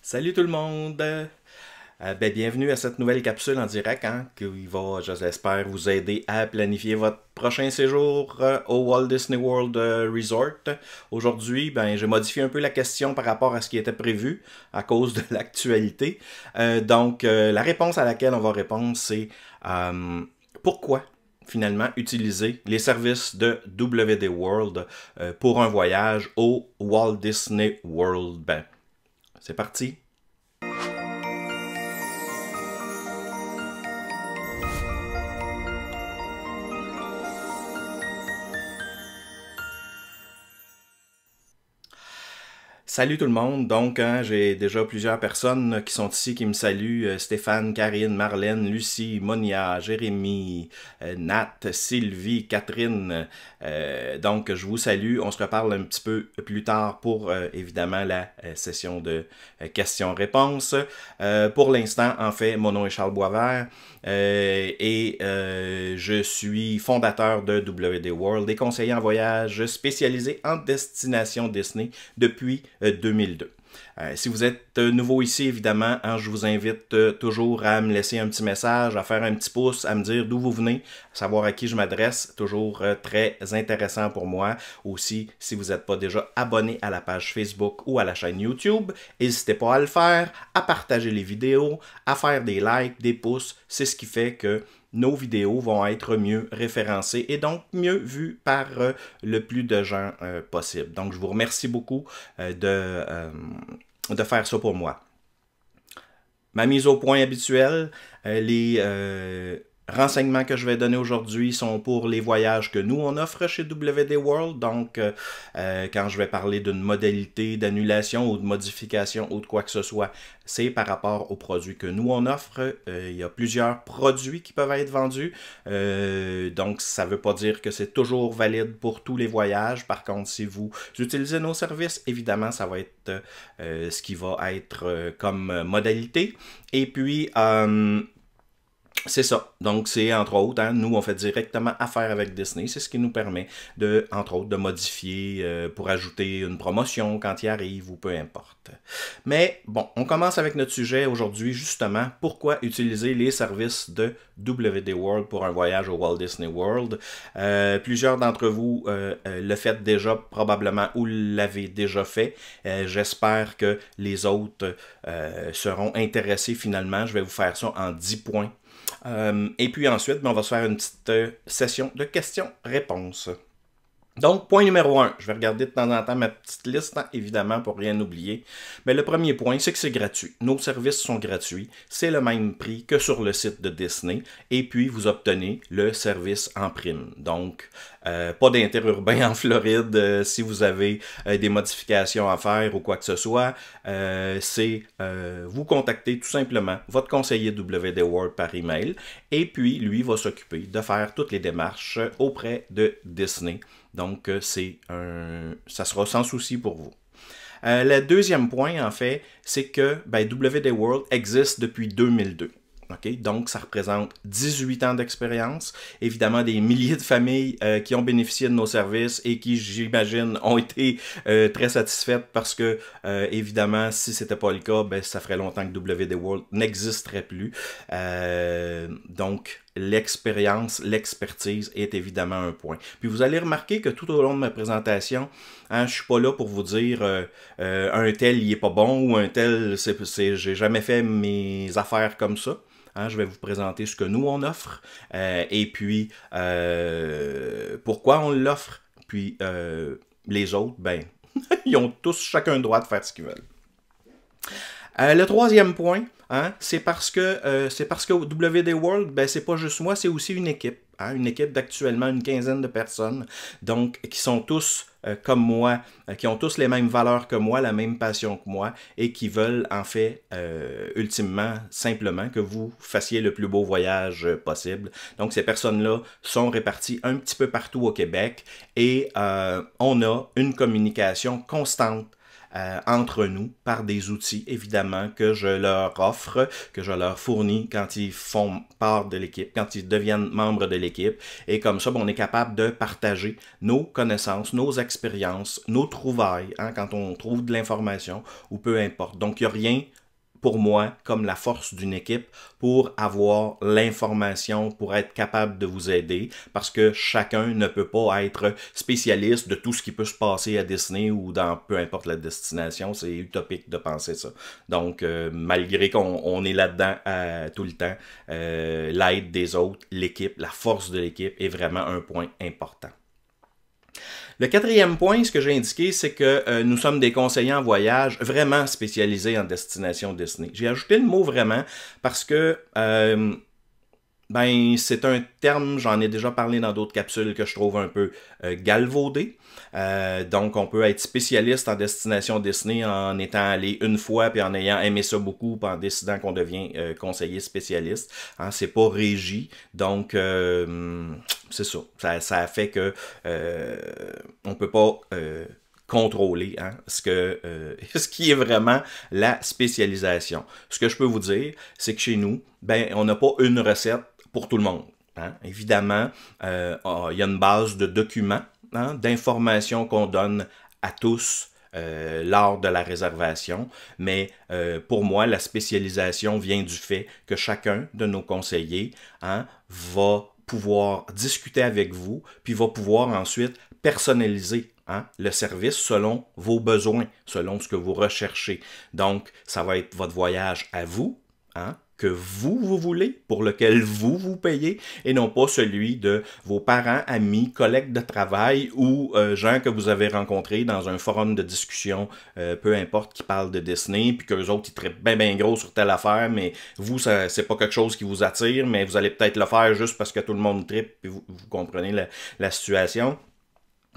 Salut tout le monde! Euh, ben, bienvenue à cette nouvelle capsule en direct hein, qui va, j'espère, vous aider à planifier votre prochain séjour euh, au Walt Disney World euh, Resort. Aujourd'hui, ben, j'ai modifié un peu la question par rapport à ce qui était prévu à cause de l'actualité. donc, la réponse à laquelle on va répondre, c'est pourquoi finalement utiliser les services de WD World pour un voyage au Walt Disney World. Ben, c'est parti! Salut tout le monde. Donc, hein, j'ai déjà plusieurs personnes qui sont ici qui me saluent. Euh, Stéphane, Karine, Marlène, Lucie, Monia, Jérémy, euh, Nat, Sylvie, Catherine. Euh, donc, je vous salue. On se reparle un petit peu plus tard pour, évidemment, la session de questions-réponses. pour l'instant, en fait, mon nom est Charles Boisvert et je suis fondateur de WD World des conseillers en voyage spécialisé en destination Disney depuis 2002. Euh, si vous êtes euh, nouveau ici, évidemment, hein, je vous invite euh, toujours à me laisser un petit message, à faire un petit pouce, à me dire d'où vous venez, à savoir à qui je m'adresse. Toujours très intéressant pour moi. Aussi, si vous n'êtes pas déjà abonné à la page Facebook ou à la chaîne YouTube, n'hésitez pas à le faire, à partager les vidéos, à faire des likes, des pouces. C'est ce qui fait que nos vidéos vont être mieux référencées et donc mieux vues par le plus de gens possible. Donc, je vous remercie beaucoup de, de faire ça pour moi. Ma mise au point habituelle, les renseignements que je vais donner aujourd'hui sont pour les voyages que nous, on offre chez WD World. Donc, euh, euh, quand je vais parler d'une modalité d'annulation ou de modification ou de quoi que ce soit, c'est par rapport aux produits que nous, on offre. Euh, il y a plusieurs produits qui peuvent être vendus. donc, ça ne veut pas dire que c'est toujours valide pour tous les voyages. Par contre, si vous utilisez nos services, évidemment, ça va être ce qui va être comme modalité. Et puis, c'est ça. Donc, c'est entre autres, hein, nous, on fait directement affaire avec Disney. C'est ce qui nous permet, de, entre autres, de modifier euh, pour ajouter une promotion quand il arrive ou peu importe. Mais bon, on commence avec notre sujet aujourd'hui, justement, pourquoi utiliser les services de WD World pour un voyage au Walt Disney World. Euh, plusieurs d'entre vous euh, le faites déjà, probablement, ou l'avez déjà fait. J'espère que les autres seront intéressés finalement. Je vais vous faire ça en 10 points. Euh, et puis ensuite, ben, on va se faire une petite euh, session de questions-réponses. Donc, point numéro un, je vais regarder de temps en temps ma petite liste, hein, évidemment, pour rien oublier. Mais le premier point, c'est que c'est gratuit. Nos services sont gratuits. C'est le même prix que sur le site de Disney. Et puis, vous obtenez le service en prime. Donc, euh, pas d'interurbain en Floride euh, si vous avez euh, des modifications à faire ou quoi que ce soit. Euh, c'est vous contacter tout simplement votre conseiller WD World par email. Et puis, lui va s'occuper de faire toutes les démarches auprès de Disney donc, euh, c'est un, ça sera sans souci pour vous. Euh, le deuxième point, en fait, c'est que ben, WD World existe depuis 2002. Donc, ça représente 18 ans d'expérience. Évidemment, des milliers de familles euh, qui ont bénéficié de nos services et qui, j'imagine, ont été très satisfaites parce que, évidemment, si ce n'était pas le cas, ben, ça ferait longtemps que WD World n'existerait plus. donc, l'expérience, l'expertise est évidemment un point. Puis vous allez remarquer que tout au long de ma présentation, hein, je suis pas là pour vous dire euh, euh, un tel il est pas bon ou un tel c'est j'ai jamais fait mes affaires comme ça. Hein. je vais vous présenter ce que nous on offre euh, et puis pourquoi on l'offre. Puis les autres, ben, ils ont tous chacun le droit de faire ce qu'ils veulent. le troisième point, Hein? C'est parce que euh, c'est parce que WD World, ben c'est pas juste moi, c'est aussi une équipe. Hein? Une équipe d'actuellement une quinzaine de personnes, donc qui sont tous euh, comme moi, euh, qui ont tous les mêmes valeurs que moi, la même passion que moi, et qui veulent en fait ultimement, simplement, que vous fassiez le plus beau voyage possible. Donc ces personnes-là sont réparties un petit peu partout au Québec et on a une communication constante euh, entre nous par des outils, évidemment, que je leur offre, que je leur fournis quand ils font part de l'équipe, quand ils deviennent membres de l'équipe. Et comme ça, ben, on est capable de partager nos connaissances, nos expériences, nos trouvailles, hein, quand on trouve de l'information ou peu importe. Donc, il n'y a rien pour moi comme la force d'une équipe pour avoir l'information, pour être capable de vous aider, parce que chacun ne peut pas être spécialiste de tout ce qui peut se passer à Disney ou dans peu importe la destination. C'est utopique de penser ça. Donc, euh, malgré qu'on est là-dedans euh, tout le temps, euh, l'aide des autres, l'équipe, la force de l'équipe est vraiment un point important. Le quatrième point, ce que j'ai indiqué, c'est que euh, nous sommes des conseillers en voyage vraiment spécialisés en destination Disney. J'ai ajouté le mot vraiment parce que... Euh, ben, c'est un terme, j'en ai déjà parlé dans d'autres capsules, que je trouve un peu euh, galvaudé. Euh, donc, on peut être spécialiste en destination Disney en étant allé une fois, puis en ayant aimé ça beaucoup, puis en décidant qu'on devient euh, conseiller spécialiste. Hein, c'est pas régi, donc c'est ça. ça. fait que on peut pas contrôler hein, ce, que, ce qui est vraiment la spécialisation. Ce que je peux vous dire, c'est que chez nous, ben, on n'a pas une recette pour tout le monde. Hein. Évidemment, euh, oh, il y a une base de documents, hein, d'informations qu'on donne à tous euh, lors de la réservation, mais euh, pour moi, la spécialisation vient du fait que chacun de nos conseillers hein, va pouvoir discuter avec vous, puis va pouvoir ensuite personnaliser le service selon vos besoins, selon ce que vous recherchez. Donc, ça va être votre voyage à vous, hein, que vous, vous voulez, pour lequel vous, vous payez, et non pas celui de vos parents, amis, collègues de travail ou euh, gens que vous avez rencontrés dans un forum de discussion, euh, peu importe, qui parle de Disney, puis les autres, ils tripent bien, bien gros sur telle affaire, mais vous, ça, c'est pas quelque chose qui vous attire, mais vous allez peut-être le faire juste parce que tout le monde tripe, puis vous, vous comprenez la, la situation.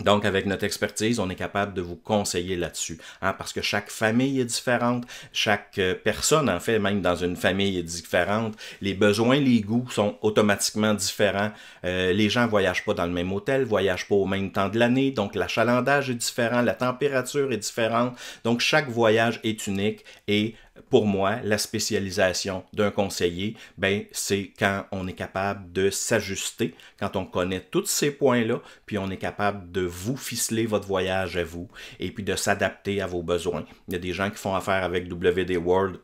Donc, avec notre expertise, on est capable de vous conseiller là-dessus, hein, parce que chaque famille est différente, chaque euh, personne, en fait, même dans une famille est différente, les besoins, les goûts sont automatiquement différents, euh, les gens ne voyagent pas dans le même hôtel, voyagent pas au même temps de l'année, donc l'achalandage est différent, la température est différente, donc chaque voyage est unique et pour moi, la spécialisation d'un conseiller, ben, c'est quand on est capable de s'ajuster, quand on connaît tous ces points-là, puis on est capable de vous ficeler votre voyage à vous et puis de s'adapter à vos besoins. Il y a des gens qui font affaire avec WD World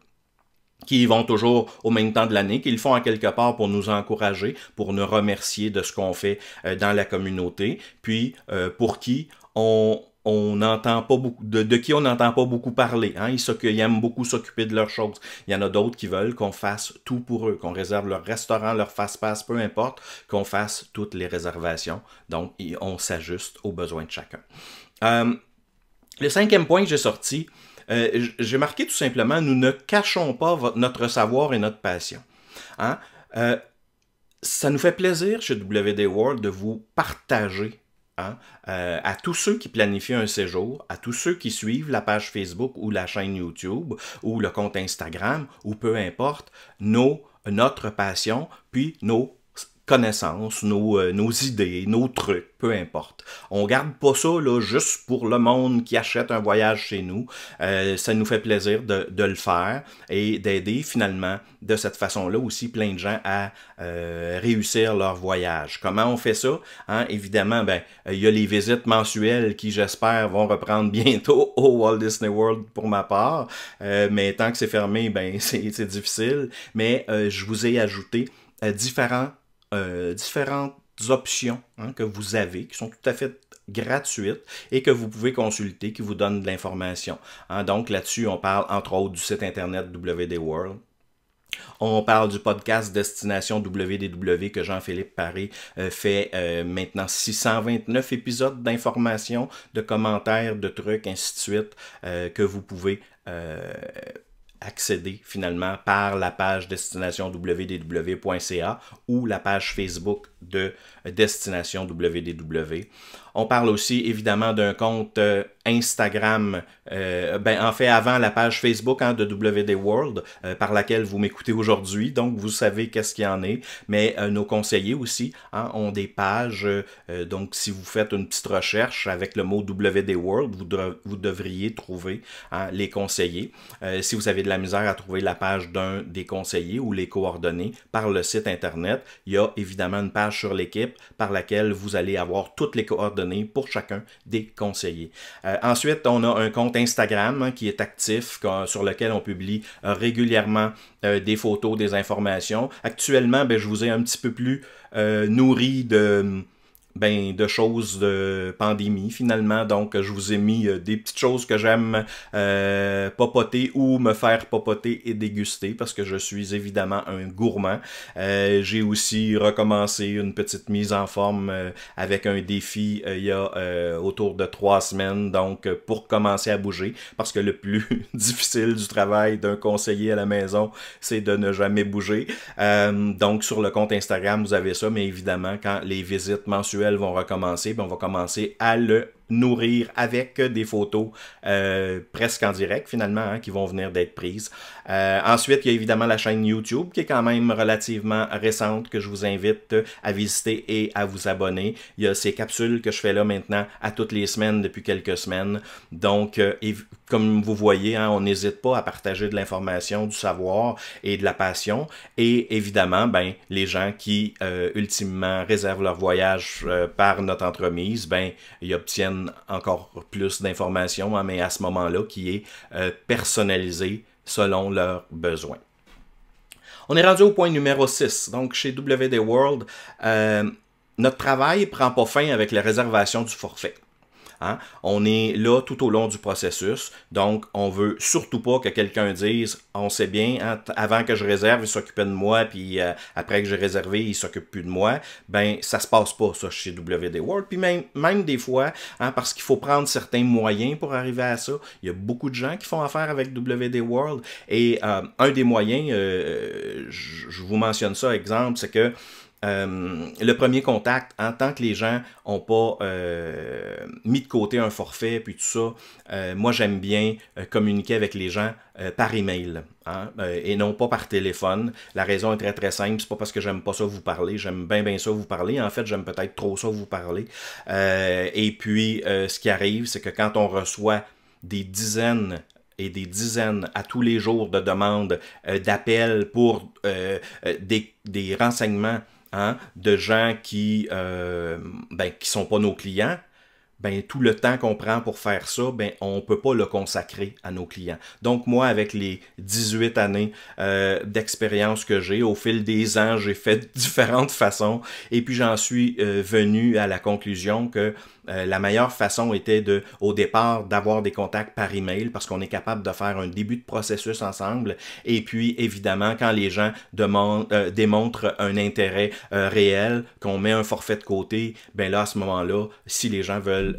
qui y vont toujours au même temps de l'année, qui le font en quelque part pour nous encourager, pour nous remercier de ce qu'on fait euh, dans la communauté, puis euh, pour qui on, on n'entend pas beaucoup, de, qui on n'entend pas beaucoup parler. Hein. Ils, aiment beaucoup s'occuper de leurs choses. Il y en a d'autres qui veulent qu'on fasse tout pour eux, qu'on réserve leur restaurant, leur fast-pass, peu importe, qu'on fasse toutes les réservations. Donc, on s'ajuste aux besoins de chacun. Euh, le cinquième point que j'ai sorti, euh, j'ai marqué tout simplement, nous ne cachons pas notre savoir et notre passion. Hein. Euh, ça nous fait plaisir chez WD World de vous partager Hein, euh, à tous ceux qui planifient un séjour, à tous ceux qui suivent la page Facebook ou la chaîne YouTube ou le compte Instagram ou peu importe, nos, notre passion, puis nos connaissances, nos, euh, nos, idées, nos trucs, peu importe. On garde pas ça là, juste pour le monde qui achète un voyage chez nous. Euh, ça nous fait plaisir de, de le faire et d'aider finalement de cette façon-là aussi plein de gens à euh, réussir leur voyage. Comment on fait ça? Hein? Évidemment, ben, il y a les visites mensuelles qui, j'espère, vont reprendre bientôt au Walt Disney World pour ma part. mais tant que c'est fermé, ben, c'est difficile. Mais je vous ai ajouté différents euh, différentes options hein, que vous avez, qui sont tout à fait gratuites et que vous pouvez consulter, qui vous donnent de l'information. Hein, donc là-dessus, on parle entre autres du site internet WD World, on parle du podcast Destination WDW que Jean-Philippe Paris euh, fait euh, maintenant 629 épisodes d'informations, de commentaires, de trucs, ainsi de suite, que vous pouvez euh, accéder finalement par la page destination www.ca ou la page Facebook de Destination WDW. On parle aussi évidemment d'un compte euh, Instagram, euh, ben, en fait avant la page Facebook hein, de WD World euh, par laquelle vous m'écoutez aujourd'hui, donc vous savez qu'est-ce qu'il y en est. Mais nos conseillers aussi hein, ont des pages, donc si vous faites une petite recherche avec le mot WD World, vous, devriez trouver hein, les conseillers. si vous avez de la misère à trouver la page d'un des conseillers ou les coordonnées par le site internet, il y a évidemment une page sur l'équipe par laquelle vous allez avoir toutes les coordonnées pour chacun des conseillers. Euh, ensuite, on a un compte Instagram hein, qui est actif, euh, sur lequel on publie euh, régulièrement des photos, des informations. Actuellement, ben, je vous ai un petit peu plus nourri de ben, de choses de pandémie finalement. Donc, je vous ai mis euh, des petites choses que j'aime euh, popoter ou me faire popoter et déguster parce que je suis évidemment un gourmand. Euh, j'ai aussi recommencé une petite mise en forme avec un défi il y a autour de trois semaines. Donc, pour commencer à bouger, parce que le plus difficile du travail d'un conseiller à la maison, c'est de ne jamais bouger. donc, sur le compte Instagram, vous avez ça, mais évidemment, quand les visites mensuelles vont recommencer, ben, on va commencer à le nourrir avec des photos euh, presque en direct finalement hein, qui vont venir d'être prises. Euh, ensuite, il y a évidemment la chaîne YouTube qui est quand même relativement récente que je vous invite à visiter et à vous abonner. Il y a ces capsules que je fais là maintenant à toutes les semaines depuis quelques semaines. Donc, euh, comme vous voyez, hein, on n'hésite pas à partager de l'information, du savoir et de la passion. Et évidemment, ben, les gens qui ultimement réservent leur voyage par notre entremise, ben, ils obtiennent encore plus d'informations, hein, mais à ce moment-là, qui est euh, personnalisé selon leurs besoins. On est rendu au point numéro 6. Donc, chez WD World, euh, notre travail ne prend pas fin avec la réservation du forfait. Hein. On est là tout au long du processus, donc on veut surtout pas que quelqu'un dise on sait bien, hein, avant que je réserve, il s'occupait de moi, puis euh, après que j'ai réservé, il s'occupe plus de moi. Ben ça se passe pas ça chez WD World, puis même, même des fois, hein, parce qu'il faut prendre certains moyens pour arriver à ça. Il y a beaucoup de gens qui font affaire avec WD World et euh, un des moyens, euh, je vous mentionne ça exemple, c'est que euh, le premier contact, en tant que les gens n'ont pas euh, mis de côté un forfait, puis tout ça, euh, moi j'aime bien communiquer avec les gens par email hein, et non pas par téléphone. La raison est très très simple, c'est pas parce que j'aime pas ça vous parler, j'aime bien bien ça vous parler. En fait, j'aime peut-être trop ça vous parler. et puis, ce qui arrive, c'est que quand on reçoit des dizaines et des dizaines à tous les jours de demandes d'appels pour des renseignements Hein, de gens qui euh, ben, qui sont pas nos clients, ben, tout le temps qu'on prend pour faire ça, ben, on ne peut pas le consacrer à nos clients. Donc moi, avec les 18 années euh, d'expérience que j'ai, au fil des ans, j'ai fait différentes façons et puis j'en suis euh, venu à la conclusion que euh, la meilleure façon était de, au départ, d'avoir des contacts par email parce qu'on est capable de faire un début de processus ensemble. Et puis, évidemment, quand les gens euh, démontrent un intérêt euh, réel, qu'on met un forfait de côté, ben là, à ce moment-là, si les gens veulent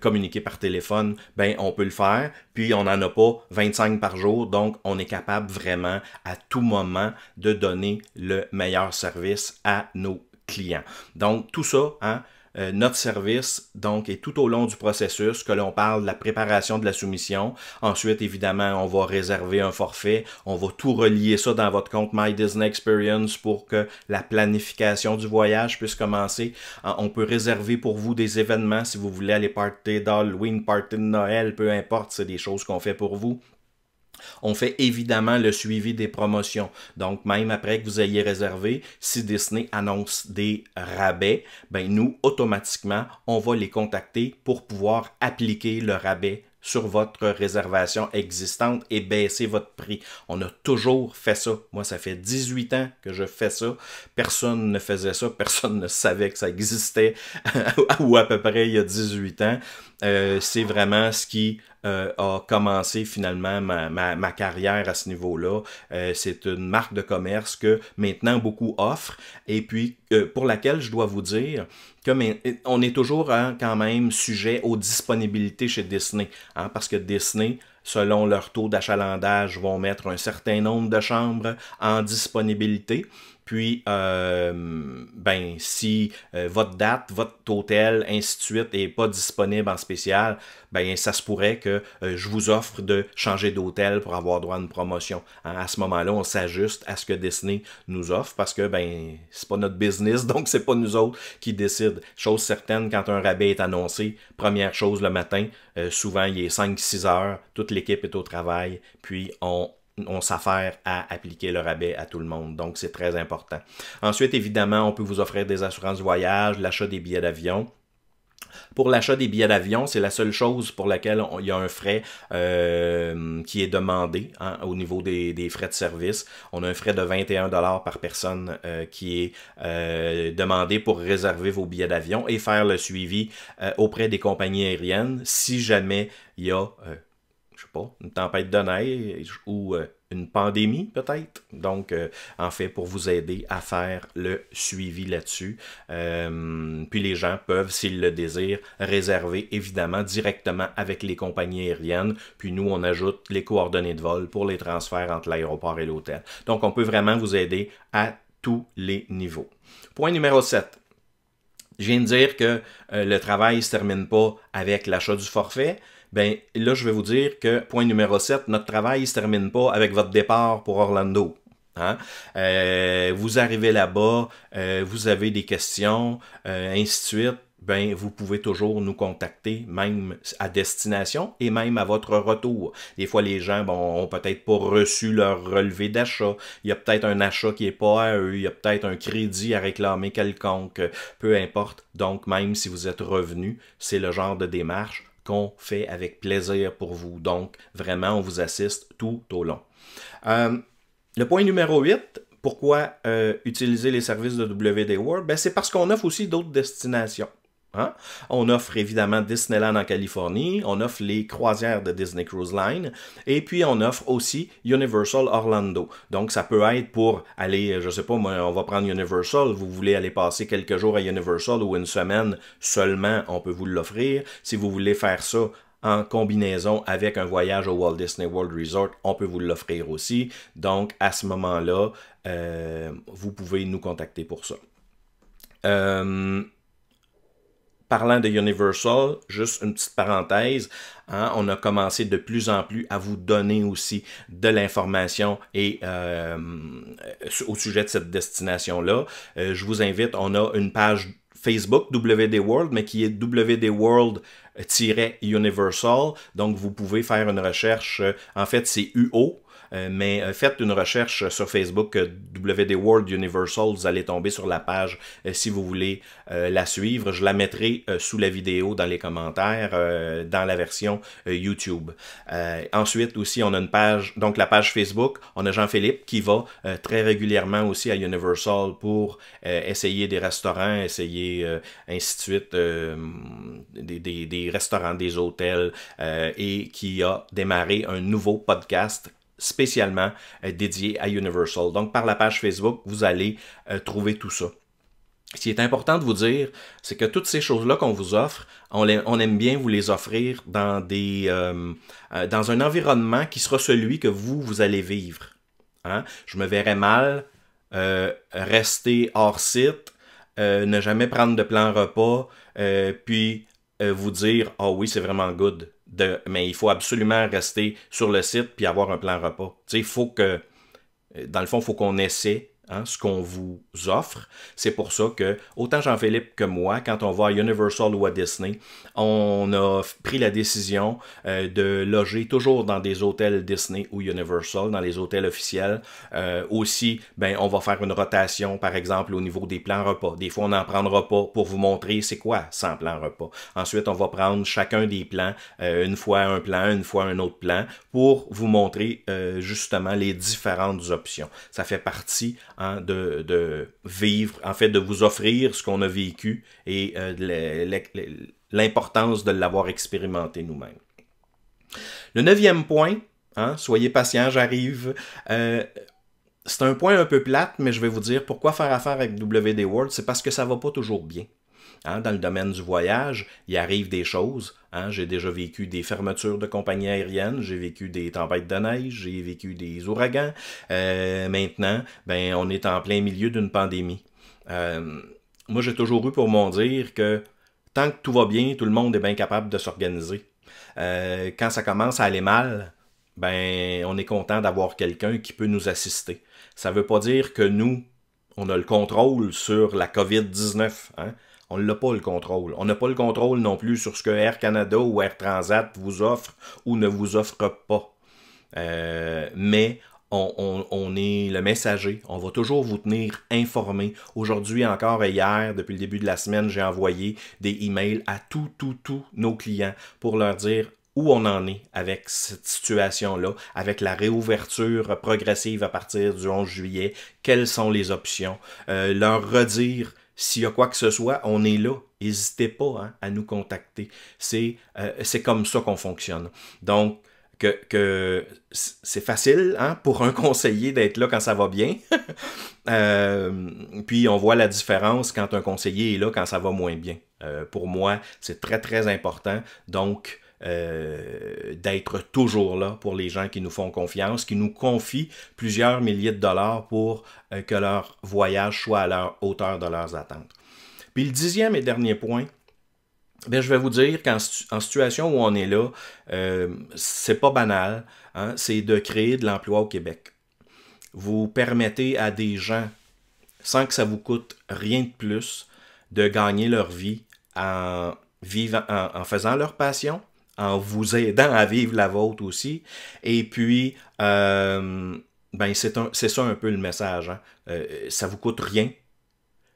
communiquer par téléphone, ben on peut le faire. Puis, on n'en a pas 25 par jour. Donc, on est capable vraiment à tout moment de donner le meilleur service à nos clients. Donc, tout ça, hein, euh, notre service donc est tout au long du processus que l'on parle de la préparation de la soumission. Ensuite, évidemment, on va réserver un forfait, on va tout relier ça dans votre compte My Disney Experience pour que la planification du voyage puisse commencer. On peut réserver pour vous des événements si vous voulez aller party d'Halloween, party de Noël, peu importe, c'est des choses qu'on fait pour vous. On fait évidemment le suivi des promotions. Donc, même après que vous ayez réservé, si Disney annonce des rabais, ben nous, automatiquement, on va les contacter pour pouvoir appliquer le rabais sur votre réservation existante et baisser votre prix. On a toujours fait ça. Moi, ça fait 18 ans que je fais ça. Personne ne faisait ça. Personne ne savait que ça existait ou à peu près il y a 18 ans. Euh, c'est vraiment ce qui euh, a commencé finalement ma, ma, carrière à ce niveau-là. Euh, c'est une marque de commerce que maintenant beaucoup offrent et puis euh, pour laquelle je dois vous dire que on est toujours quand même sujet aux disponibilités chez Disney, hein, parce que Disney selon leur taux d'achalandage, vont mettre un certain nombre de chambres en disponibilité. Puis, euh, ben, si euh, votre date, votre hôtel, ainsi de suite, n'est pas disponible en spécial, ben, ça se pourrait que euh, je vous offre de changer d'hôtel pour avoir droit à une promotion. à ce moment-là, on s'ajuste à ce que Disney nous offre parce que, ben, c'est pas notre business, donc c'est pas nous autres qui décident. Chose certaine, quand un rabais est annoncé, première chose le matin, souvent il est 5-6 heures, toute l'équipe est au travail, puis on on s'affaire à appliquer le rabais à tout le monde. Donc, c'est très important. Ensuite, évidemment, on peut vous offrir des assurances voyage, l'achat des billets d'avion. Pour l'achat des billets d'avion, c'est la seule chose pour laquelle il y a un frais euh, qui est demandé hein, au niveau des, frais de service. On a un frais de 21 dollars par personne euh, qui est euh, demandé pour réserver vos billets d'avion et faire le suivi auprès des compagnies aériennes si jamais il y a je pas, une tempête de neige ou euh, une pandémie peut-être. Donc, euh, en fait, pour vous aider à faire le suivi là-dessus. Euh, puis les gens peuvent, s'ils le désirent, réserver évidemment directement avec les compagnies aériennes. Puis nous, on ajoute les coordonnées de vol pour les transferts entre l'aéroport et l'hôtel. Donc, on peut vraiment vous aider à tous les niveaux. Point numéro 7. Je viens de dire que le travail ne se termine pas avec l'achat du forfait ben là, je vais vous dire que, point numéro 7, notre travail ne se termine pas avec votre départ pour Orlando. Hein? Euh, vous arrivez là-bas, euh, vous avez des questions, euh, ainsi de suite. Ben, vous pouvez toujours nous contacter, même à destination et même à votre retour. Des fois, les gens bon, ont peut-être pas reçu leur relevé d'achat. Il y a peut-être un achat qui n'est pas à eux. Il y a peut-être un crédit à réclamer quelconque. Peu importe. Donc, même si vous êtes revenu, c'est le genre de démarche qu'on fait avec plaisir pour vous. Donc, vraiment, on vous assiste tout au long. Euh, le point numéro 8, pourquoi euh, utiliser les services de WD World? Ben, c'est parce qu'on offre aussi d'autres destinations. Hein? On offre évidemment Disneyland en Californie, on offre les croisières de Disney Cruise Line, et puis on offre aussi Universal Orlando. Donc ça peut être pour aller, euh, je sais pas, on va prendre Universal, vous voulez aller passer quelques jours à Universal ou une semaine seulement, on peut vous l'offrir. Si vous voulez faire ça en combinaison avec un voyage au Walt Disney World Resort, on peut vous l'offrir aussi. Donc à ce moment-là, euh, vous pouvez nous contacter pour ça. Euh, parlant de Universal, juste une petite parenthèse, hein, on a commencé de plus en plus à vous donner aussi de l'information et euh, au sujet de cette destination-là. Euh, je vous invite, on a une page Facebook WD World, mais qui est WD World euh, Universal. Donc, vous pouvez faire une recherche. En fait, c'est UO euh, mais euh, faites une recherche sur Facebook euh, WD World Universal, vous allez tomber sur la page si vous voulez la suivre. Je la mettrai sous la vidéo dans les commentaires dans la version YouTube. ensuite aussi, on a une page, donc la page Facebook, on a Jean-Philippe qui va très régulièrement aussi à Universal pour essayer des restaurants, essayer ainsi de suite des, des restaurants, des hôtels et qui a démarré un nouveau podcast spécialement euh, dédié à Universal. Donc par la page Facebook, vous allez euh, trouver tout ça. Ce qui est important de vous dire, c'est que toutes ces choses-là qu'on vous offre, on, aime bien vous les offrir dans, des, euh, dans un environnement qui sera celui que vous, vous allez vivre. Hein. Je me verrais mal rester hors site, ne jamais prendre de plan repas, puis vous dire « Ah oui, c'est vraiment good » mais il faut absolument rester sur le site puis avoir un plan repas. Tu sais, il faut que, dans le fond, il faut qu'on essaie Hein, ce qu'on vous offre. C'est pour ça que, autant Jean-Philippe que moi, quand on va à Universal ou à Disney, on a pris la décision euh, de loger toujours dans des hôtels Disney ou Universal, dans les hôtels officiels. Euh, aussi, ben, on va faire une rotation, par exemple, au niveau des plans repas. Des fois, on n'en prendra pas pour vous montrer c'est quoi sans plan repas. Ensuite, on va prendre chacun des plans, euh, une fois un plan, une fois un autre plan, pour vous montrer justement les différentes options. Ça fait partie Hein, de, vivre, en fait, de vous offrir ce qu'on a vécu et euh, l'importance de l'avoir expérimenté nous-mêmes. Le neuvième point, hein, soyez patient, j'arrive. Euh, c'est un point un peu plate, mais je vais vous dire pourquoi faire affaire avec WD World, c'est parce que ça va pas toujours bien. Hein, dans le domaine du voyage, il arrive des choses. Hein. j'ai déjà vécu des fermetures de compagnies aériennes, j'ai vécu des tempêtes de neige, j'ai vécu des ouragans. Euh, maintenant, ben, on est en plein milieu d'une pandémie. Euh, moi, j'ai toujours eu pour mon dire que tant que tout va bien, tout le monde est bien capable de s'organiser. Euh, quand ça commence à aller mal, ben, on est content d'avoir quelqu'un qui peut nous assister. Ça ne veut pas dire que nous, on a le contrôle sur la COVID-19. On n'a pas le contrôle. On n'a pas le contrôle non plus sur ce que Air Canada ou Air Transat vous offre ou ne vous offre pas. Euh, mais on, est le messager. On va toujours vous tenir informé. Aujourd'hui encore et hier, depuis le début de la semaine, j'ai envoyé des emails à tous, tous, tous nos clients pour leur dire où on en est avec cette situation-là, avec la réouverture progressive à partir du 11 juillet, quelles sont les options, euh, leur redire s'il y a quoi que ce soit, on est là. N'hésitez pas hein, à nous contacter. Euh, c'est comme ça qu'on fonctionne. Donc, que, c'est facile hein, pour un conseiller d'être là quand ça va bien. Euh, puis on voit la différence quand un conseiller est là quand ça va moins bien. Euh, pour moi, c'est très très important. Donc, euh, d'être toujours là pour les gens qui nous font confiance, qui nous confient plusieurs milliers de dollars pour euh, que leur voyage soit à la hauteur de leurs attentes. Puis le dixième et dernier point, ben, je vais vous dire qu'en situation où on est là, ce euh, c'est pas banal, hein, c'est de créer de l'emploi au Québec. Vous permettez à des gens, sans que ça vous coûte rien de plus, de gagner leur vie en, vivant, en faisant leur passion, en vous aidant à vivre la vôtre aussi. Et puis, euh, ben c'est, c'est ça un peu le message. Hein. Euh, ça vous coûte rien.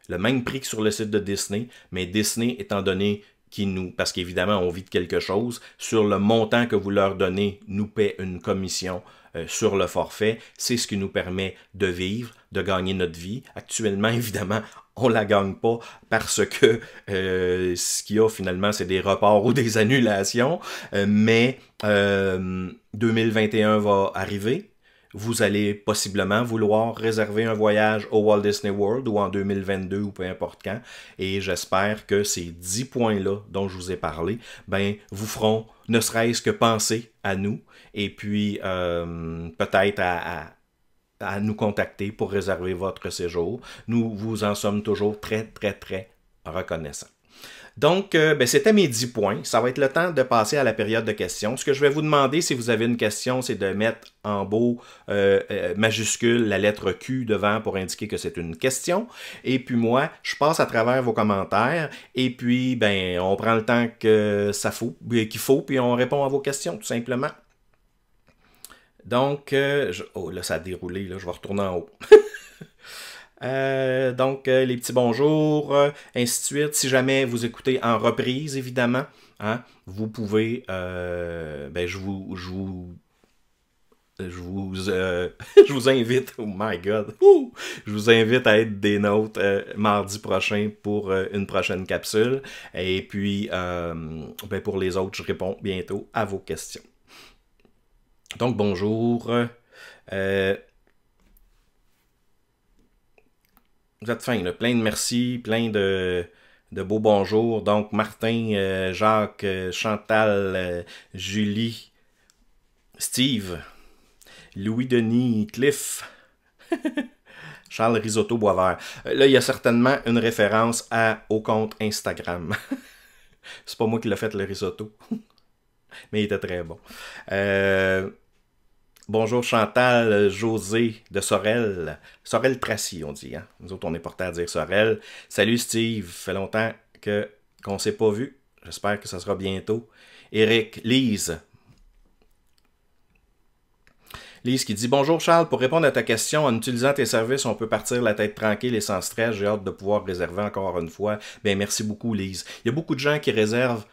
Le même prix que sur le site de Disney, mais Disney, étant donné qui nous, parce qu'évidemment, on vit de quelque chose, sur le montant que vous leur donnez, nous paie une commission euh, sur le forfait. C'est ce qui nous permet de vivre, de gagner notre vie. Actuellement, évidemment, on la gagne pas parce que euh, ce qu'il y a finalement, c'est des reports ou des annulations. Euh, mais 2021 va arriver vous allez possiblement vouloir réserver un voyage au Walt Disney World ou en 2022 ou peu importe quand. Et j'espère que ces 10 points-là dont je vous ai parlé, ben, vous feront ne serait-ce que penser à nous et puis euh, peut-être à, à nous contacter pour réserver votre séjour. Nous vous en sommes toujours très, très, très reconnaissants. Donc, euh, ben, c'était mes 10 points. Ça va être le temps de passer à la période de questions. Ce que je vais vous demander, si vous avez une question, c'est de mettre en beau euh, euh, majuscule la lettre Q devant pour indiquer que c'est une question. Et puis moi, je passe à travers vos commentaires et puis ben on prend le temps que ça faut, qu'il faut, puis on répond à vos questions tout simplement. Donc, oh, là, ça a déroulé, là, je vais retourner en haut. Euh, donc, euh, les petits bonjours, euh, ainsi de suite. Si jamais vous écoutez en reprise, évidemment, hein, vous pouvez. Euh, ben, je vous. Je vous je vous, je vous invite, oh my god, je vous invite à être des notes mardi prochain pour une prochaine capsule. Et puis, ben pour les autres, je réponds bientôt à vos questions. Donc, bonjour. Euh, vous êtes fin, plein de merci, plein de, beaux bonjours. Donc, Martin, euh, Jacques, euh, Chantal, euh, Julie, Steve, Louis-Denis, Cliff, Charles Risotto Boisvert. Là, il y a certainement une référence à, au compte Instagram. C'est pas moi qui l'ai fait, le risotto. Mais il était très bon. Bonjour Chantal, euh, José de Sorel. Sorel Tracy, on dit. Hein. Nous autres, on est porté à dire Sorel. Salut Steve, fait longtemps que qu'on ne s'est pas vu. J'espère que ça sera bientôt. Eric, Lise. Lise qui dit Bonjour Charles, pour répondre à ta question, en utilisant tes services, on peut partir la tête tranquille et sans stress. J'ai hâte de pouvoir réserver encore une fois. Bien, merci beaucoup, Lise. Il y a beaucoup de gens qui réservent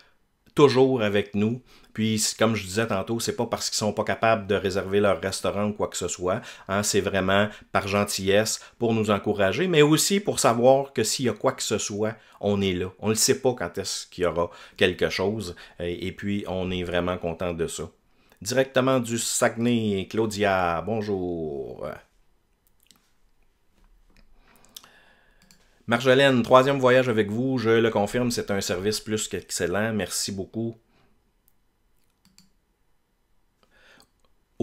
toujours avec nous. Puis, comme je disais tantôt, c'est pas parce qu'ils sont pas capables de réserver leur restaurant ou quoi que ce soit. Hein, c'est vraiment par gentillesse pour nous encourager, mais aussi pour savoir que s'il y a quoi que ce soit, on est là. On ne sait pas quand est-ce qu'il y aura quelque chose. Et, et puis, on est vraiment content de ça. Directement du Saguenay, Claudia, bonjour. Marjolaine, troisième voyage avec vous, je le confirme, c'est un service plus qu'excellent. Merci beaucoup.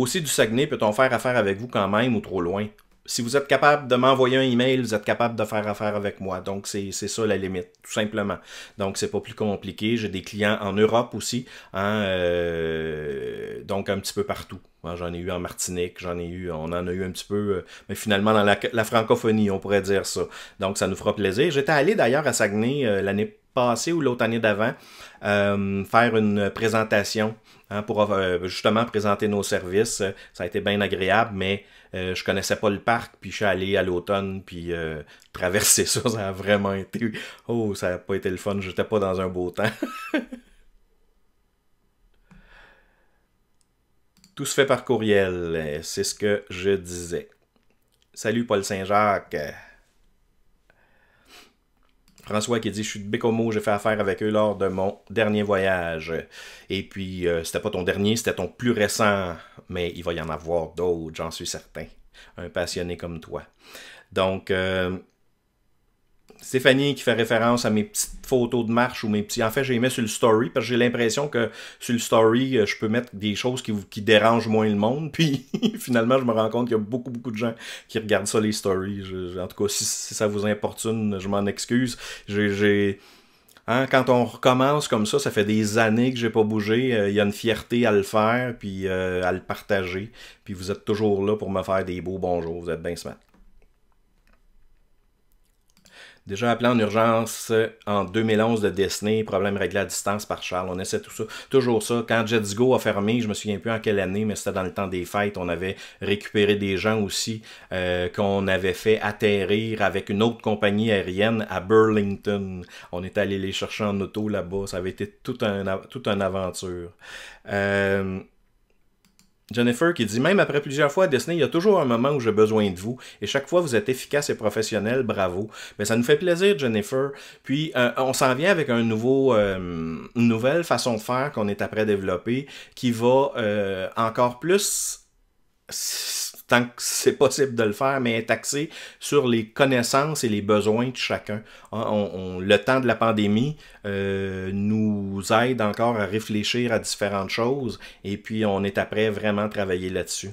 aussi du Saguenay, peut-on faire affaire avec vous quand même ou trop loin? Si vous êtes capable de m'envoyer un email, vous êtes capable de faire affaire avec moi. Donc, c'est ça la limite, tout simplement. Donc, c'est pas plus compliqué. J'ai des clients en Europe aussi, hein, euh, donc un petit peu partout. Hein, j'en ai eu en Martinique, j'en ai eu, on en a eu un petit peu, euh, mais finalement dans la, francophonie, on pourrait dire ça. Donc, ça nous fera plaisir. J'étais allé d'ailleurs à Saguenay euh, l'année passée ou l'autre année d'avant faire une présentation Hein, pour euh, justement présenter nos services. Euh, ça a été bien agréable, mais euh, je connaissais pas le parc, puis je suis allé à l'automne, puis traverser ça, ça a vraiment été... Oh, ça n'a pas été le fun, j'étais pas dans un beau temps. Tout se fait par courriel, c'est ce que je disais. Salut Paul Saint-Jacques. François qui dit Je suis de Bécomo, j'ai fait affaire avec eux lors de mon dernier voyage. Et puis, euh, c'était pas ton dernier, c'était ton plus récent, mais il va y en avoir d'autres, j'en suis certain. Un passionné comme toi. Donc, euh, Stéphanie qui fait référence à mes petites photos de marche ou mes petits. En fait, j'ai mis sur le story parce que j'ai l'impression que sur le story, euh, je peux mettre des choses qui, qui dérangent moins le monde. Puis finalement, je me rends compte qu'il y a beaucoup, beaucoup de gens qui regardent ça, les stories. en tout cas, si, ça vous importune, je m'en excuse. J'ai. Hein, quand on recommence comme ça, ça fait des années que j'ai pas bougé. Euh, il y a une fierté à le faire, puis euh, à le partager. Puis vous êtes toujours là pour me faire des beaux bonjours. Vous êtes bien smart. Déjà appelé en urgence euh, en 2011 de Disney, problème réglé à distance par Charles. On essaie tout ça, toujours ça. Quand Jetsgo a fermé, je me souviens plus en quelle année, mais c'était dans le temps des fêtes. On avait récupéré des gens aussi euh, qu'on avait fait atterrir avec une autre compagnie aérienne à Burlington. On est allé les chercher en auto là-bas. Ça avait été toute un, tout une aventure. Euh, Jennifer qui dit Même après plusieurs fois à Disney, il y a toujours un moment où j'ai besoin de vous. Et chaque fois, vous êtes efficace et professionnel. Bravo. Mais ça nous fait plaisir, Jennifer. Puis, euh, on s'en vient avec un nouveau, euh, une nouvelle façon de faire qu'on est après développer qui va euh, encore plus tant que c'est possible de le faire, mais être axé sur les connaissances et les besoins de chacun. Hein, le temps de la pandémie euh, nous aide encore à réfléchir à différentes choses et puis on est après vraiment travailler là-dessus.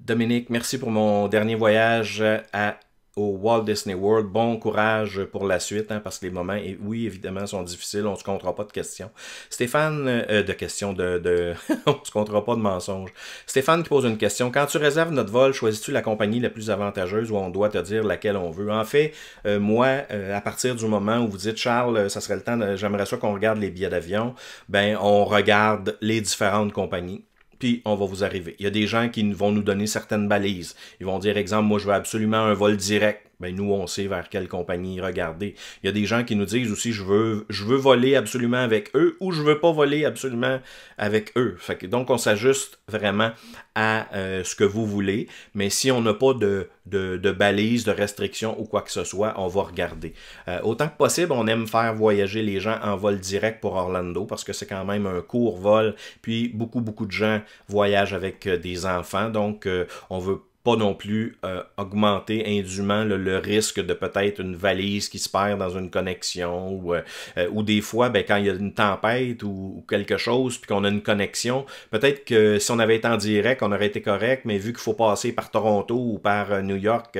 Dominique, merci pour mon dernier voyage à au Walt Disney World. Bon courage pour la suite, hein, parce que les moments, oui, évidemment, sont difficiles. On ne se comptera pas de questions. Stéphane, euh, de questions de... on ne se comptera pas de mensonges. Stéphane qui pose une question. Quand tu réserves notre vol, choisis-tu la compagnie la plus avantageuse où on doit te dire laquelle on veut? En fait, euh, moi, euh, à partir du moment où vous dites, Charles, ça serait le temps, j'aimerais ça qu'on regarde les billets d'avion, ben on regarde les différentes compagnies puis on va vous arriver. Il y a des gens qui vont nous donner certaines balises. Ils vont dire, exemple, moi, je veux absolument un vol direct ben nous, on sait vers quelle compagnie regarder. Il y a des gens qui nous disent aussi, je veux, je veux voler absolument avec eux ou je veux pas voler absolument avec eux. donc, on s'ajuste vraiment à euh, ce que vous voulez. Mais si on n'a pas de, de, de balises, de restrictions ou quoi que ce soit, on va regarder. Euh, autant que possible, on aime faire voyager les gens en vol direct pour Orlando parce que c'est quand même un court vol. Puis, beaucoup, beaucoup de gens voyagent avec euh, des enfants. Donc, on veut non plus euh, augmenter indûment le, risque de peut-être une valise qui se perd dans une connexion ou, euh, euh, des fois, ben, quand il y a une tempête ou, quelque chose, puis qu'on a une connexion, peut-être que si on avait été en direct, on aurait été correct, mais vu qu'il faut passer par Toronto ou par New York,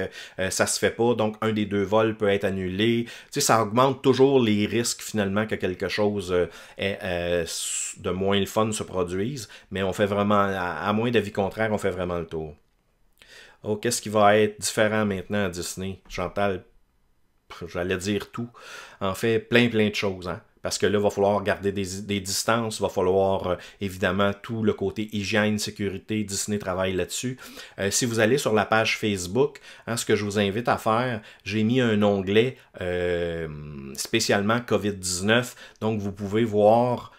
ça se fait pas, donc un des deux vols peut être annulé. Tu sais, ça augmente toujours les risques finalement que quelque chose est, de moins le fun se produise, mais on fait vraiment, à, à moins d'avis contraire, on fait vraiment le tour. Oh, qu'est-ce qui va être différent maintenant à Disney? Chantal, j'allais dire tout. En fait, plein, plein de choses. Hein. Parce que là, il va falloir garder des, distances, il va falloir euh, évidemment tout le côté hygiène, sécurité, Disney travaille là-dessus. Euh, si vous allez sur la page Facebook, hein, ce que je vous invite à faire, j'ai mis un onglet euh, spécialement COVID-19, donc vous pouvez voir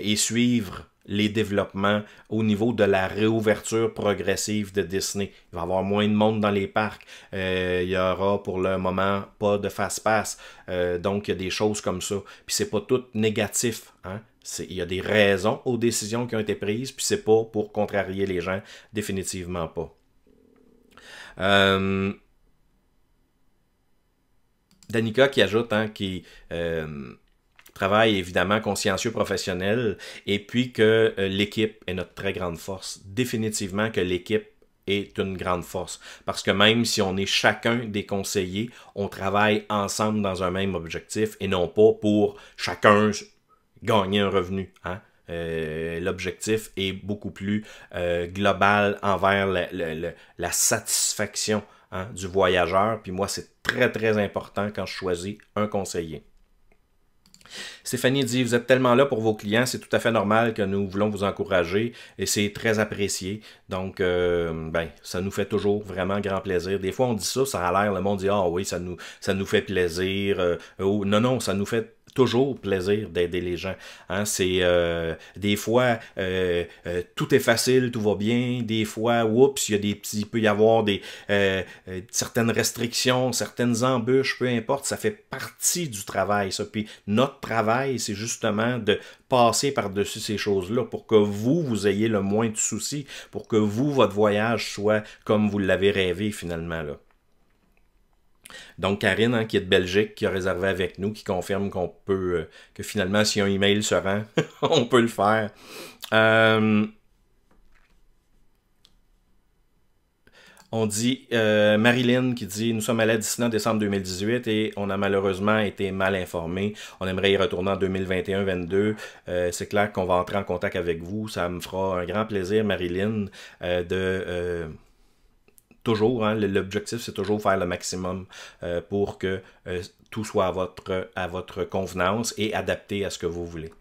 et suivre les développements au niveau de la réouverture progressive de Disney. Il va y avoir moins de monde dans les parcs. Euh, il y aura pour le moment pas de fast-pass. Euh, donc, il y a des choses comme ça. Puis c'est pas tout négatif. Hein. Il y a des raisons aux décisions qui ont été prises, puis c'est pas pour contrarier les gens, définitivement pas. Euh, Danica qui ajoute hein, qui, travail évidemment consciencieux professionnel et puis que euh, l'équipe est notre très grande force. Définitivement que l'équipe est une grande force. Parce que même si on est chacun des conseillers, on travaille ensemble dans un même objectif et non pas pour chacun gagner un revenu. Hein? Euh, l'objectif est beaucoup plus euh, global envers la, satisfaction hein, du voyageur. Puis moi, c'est très, très important quand je choisis un conseiller. Stéphanie dit, vous êtes tellement là pour vos clients, c'est tout à fait normal que nous voulons vous encourager et c'est très apprécié. Donc, euh, ben, ça nous fait toujours vraiment grand plaisir. Des fois, on dit ça, ça a l'air, le monde dit, ah oui, ça nous, ça nous fait plaisir. Euh, euh, non, non, ça nous fait toujours plaisir d'aider les gens. Hein, c'est euh, des fois euh, euh, tout est facile, tout va bien. Des fois, oups, il y a des petits, peut y avoir des certaines restrictions, certaines embûches, peu importe. Ça fait partie du travail. Ça. Puis notre travail, c'est justement de passer par-dessus ces choses-là pour que vous, vous ayez le moins de soucis, pour que vous, votre voyage soit comme vous l'avez rêvé finalement là. Donc, Karine, hein, qui est de Belgique, qui a réservé avec nous, qui confirme qu'on peut, euh, que finalement, si un email se rend, on peut le faire. Euh, on dit euh, Marilyn qui dit Nous sommes allés à Disney en décembre 2018 et on a malheureusement été mal informés. On aimerait y retourner en 2021-22. c'est clair qu'on va entrer en contact avec vous. Ça me fera un grand plaisir, Marilyn, de toujours, hein, l'objectif, c'est toujours faire le maximum euh, pour que euh, tout soit à votre, à votre convenance et adapté à ce que vous voulez.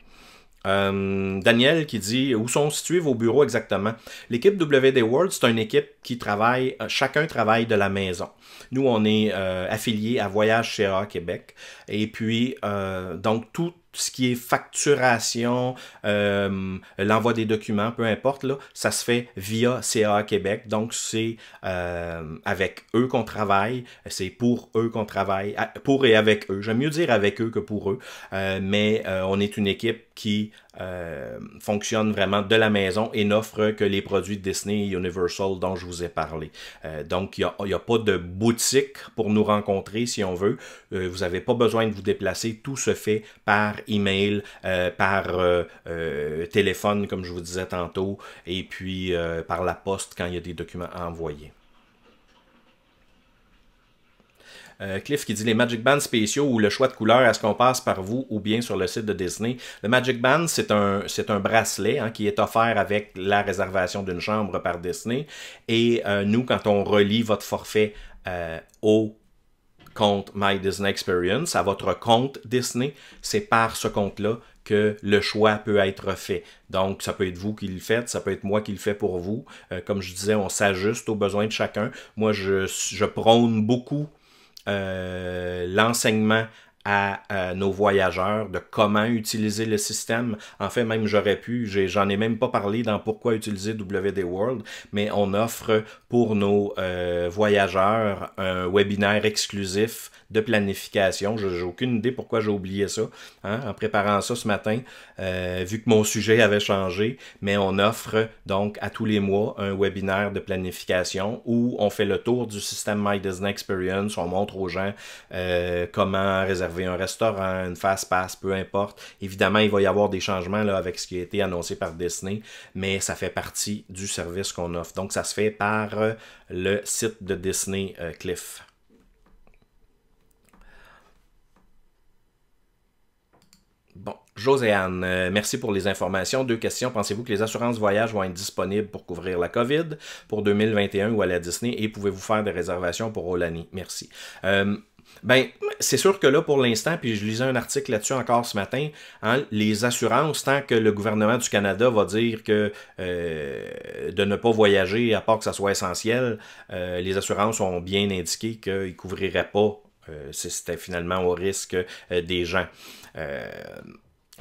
Euh, Daniel qui dit où sont situés vos bureaux exactement. L'équipe WD World, c'est une équipe qui travaille, chacun travaille de la maison. Nous, on est affilié à Voyage Chéra Québec. Et puis, donc, tout, ce qui est facturation, euh, l'envoi des documents, peu importe, là, ça se fait via CAA Québec. Donc, c'est euh, avec eux qu'on travaille, c'est pour eux qu'on travaille, pour et avec eux. J'aime mieux dire avec eux que pour eux, euh, mais on est une équipe qui euh, fonctionne vraiment de la maison et n'offre que les produits Disney et Universal dont je vous ai parlé. Euh, donc, il n'y a, pas de boutique pour nous rencontrer si on veut. Euh, vous n'avez pas besoin de vous déplacer. Tout se fait par email, par téléphone, comme je vous disais tantôt, et puis par la poste quand il y a des documents à envoyer. Euh, Cliff qui dit les Magic Bands spéciaux ou le choix de couleur, est-ce qu'on passe par vous ou bien sur le site de Disney? Le Magic Band, c'est un, un bracelet hein, qui est offert avec la réservation d'une chambre par Disney. Et euh, nous, quand on relie votre forfait euh, au compte My Disney Experience, à votre compte Disney, c'est par ce compte-là que le choix peut être fait. Donc, ça peut être vous qui le faites, ça peut être moi qui le fais pour vous. comme je disais, on s'ajuste aux besoins de chacun. Moi, je, je prône beaucoup euh, l'enseignement à, nos voyageurs de comment utiliser le système. En fait, même j'aurais pu, j'en ai, même pas parlé dans pourquoi utiliser WD World, mais on offre pour nos euh, voyageurs un webinaire exclusif de planification. Je n'ai aucune idée pourquoi j'ai oublié ça hein. en préparant ça ce matin, euh, vu que mon sujet avait changé. Mais on offre donc à tous les mois un webinaire de planification où on fait le tour du système My Disney Experience. On montre aux gens euh, comment réserver un restaurant, une fast-pass, peu importe. Évidemment, il va y avoir des changements là, avec ce qui a été annoncé par Disney, mais ça fait partie du service qu'on offre. Donc, ça se fait par euh, le site de Disney Cliff. Bon, Joséanne, euh, merci pour les informations. Deux questions. Pensez-vous que les assurances voyage vont être disponibles pour couvrir la COVID pour 2021 ou à la Disney et pouvez-vous faire des réservations pour Olani? Merci. Bien, euh, ben, c'est sûr que là, pour l'instant, puis je lisais un article là-dessus encore ce matin, hein, les assurances, tant que le gouvernement du Canada va dire que euh, de ne pas voyager, à part que ça soit essentiel, les assurances ont bien indiqué qu'ils ne couvriraient pas si c'était finalement au risque des gens. Euh,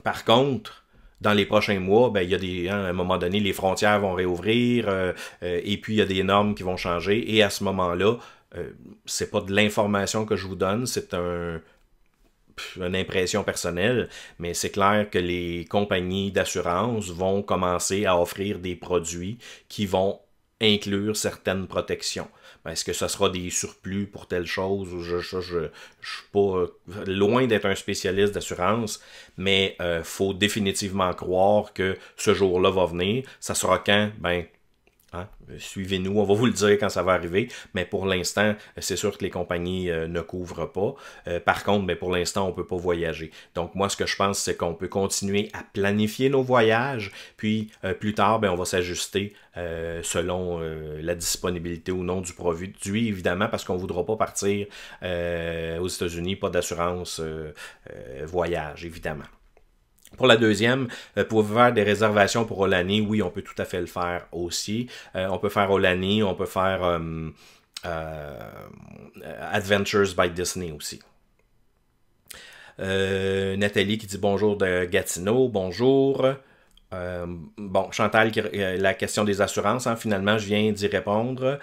par contre, dans les prochains mois, ben, il y a hein, à un moment donné, les frontières vont réouvrir euh, euh, et puis il y a des normes qui vont changer. Et à ce moment-là, c'est pas de l'information que je vous donne, c'est une impression personnelle, mais c'est clair que les compagnies d'assurance vont commencer à offrir des produits qui vont inclure certaines protections est-ce que ce sera des surplus pour telle chose? Je ne je, je, je, suis pas euh, loin d'être un spécialiste d'assurance, mais il euh, faut définitivement croire que ce jour-là va venir. Ça sera quand? Ben, Hein? Euh, suivez-nous, on va vous le dire quand ça va arriver, mais pour l'instant, euh, c'est sûr que les compagnies euh, ne couvrent pas. par contre, mais pour l'instant, on ne peut pas voyager. Donc moi, ce que je pense, c'est qu'on peut continuer à planifier nos voyages, puis plus tard, ben, on va s'ajuster selon la disponibilité ou non du produit, évidemment, parce qu'on ne voudra pas partir aux États-Unis, pas d'assurance voyage, évidemment. Pour la deuxième, euh, pour faire des réservations pour Olani, oui, on peut tout à fait le faire aussi. Euh, on peut faire Olani, on peut faire euh, Adventures by Disney aussi. Nathalie qui dit bonjour de Gatineau, bonjour. bon, Chantal, la question des assurances, hein, finalement, je viens d'y répondre.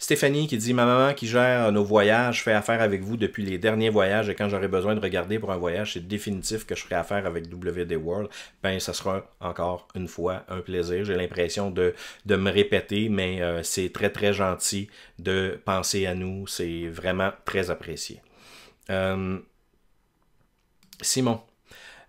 Stéphanie qui dit Ma maman qui gère nos voyages fait affaire avec vous depuis les derniers voyages et quand j'aurai besoin de regarder pour un voyage, c'est définitif que je ferai affaire avec WD World. Ben, ça sera encore une fois un plaisir. J'ai l'impression de, de, me répéter, mais euh, c'est très très gentil de penser à nous. C'est vraiment très apprécié. Euh, Simon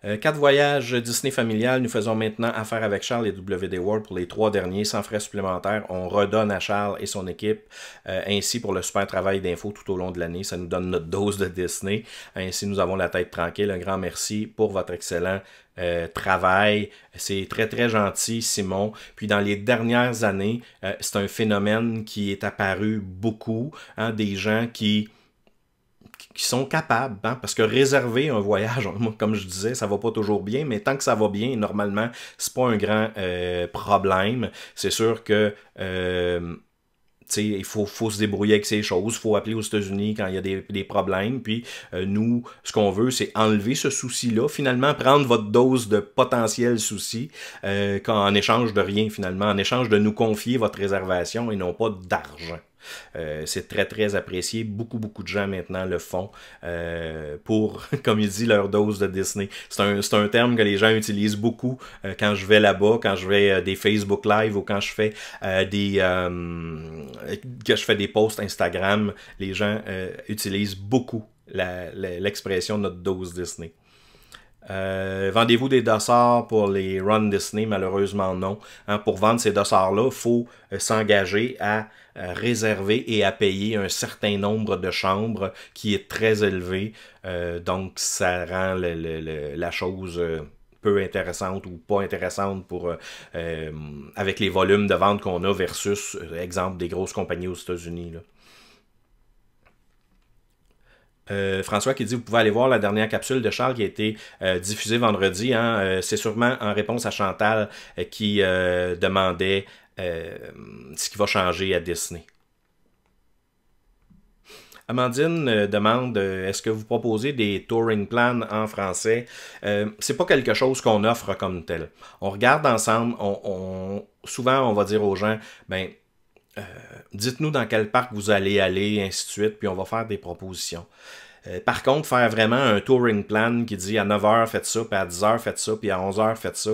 euh, quatre voyages Disney familial. Nous faisons maintenant affaire avec Charles et WD World pour les trois derniers sans frais supplémentaires. On redonne à Charles et son équipe euh, ainsi pour le super travail d'info tout au long de l'année. Ça nous donne notre dose de Disney. Ainsi, nous avons la tête tranquille. Un grand merci pour votre excellent euh, travail. C'est très, très gentil, Simon. Puis dans les dernières années, c'est un phénomène qui est apparu beaucoup. Hein, des gens qui qui sont capables, hein, parce que réserver un voyage, comme je disais, ça va pas toujours bien, mais tant que ça va bien, normalement, c'est pas un grand euh, problème. C'est sûr que euh, tu sais il faut, faut, se débrouiller avec ces choses, il faut appeler aux États-Unis quand il y a des, problèmes. Puis euh, nous, ce qu'on veut, c'est enlever ce souci-là, finalement, prendre votre dose de potentiel souci en échange de rien, finalement, en échange de nous confier votre réservation et non pas d'argent. Euh, c'est très, très apprécié. Beaucoup, beaucoup de gens maintenant le font euh, pour, comme il dit, leur dose de Disney. C'est un, terme que les gens utilisent beaucoup euh, quand je vais là-bas, quand je vais des Facebook Live ou quand je fais des que je fais des posts Instagram. Les gens utilisent beaucoup l'expression notre dose Disney. Vendez-vous des dossards pour les Run Disney? Malheureusement, non. Hein, pour vendre ces dossards-là, il faut s'engager à euh, réservé et à payer un certain nombre de chambres qui est très élevé. Euh, donc, ça rend la chose euh, peu intéressante ou pas intéressante pour avec les volumes de vente qu'on a versus exemple des grosses compagnies aux États-Unis. François qui dit vous pouvez aller voir la dernière capsule de Charles qui a été diffusée vendredi. Hein. c'est sûrement en réponse à Chantal qui demandait euh, ce qui va changer à Disney. Amandine euh, demande euh, est-ce que vous proposez des touring plans en français C'est pas quelque chose qu'on offre comme tel. On regarde ensemble. souvent, on va dire aux gens ben dites-nous dans quel parc vous allez aller, ainsi de suite, puis on va faire des propositions. par contre, faire vraiment un touring plan qui dit à 9h faites ça, puis à 10h faites ça, puis à 11h faites ça,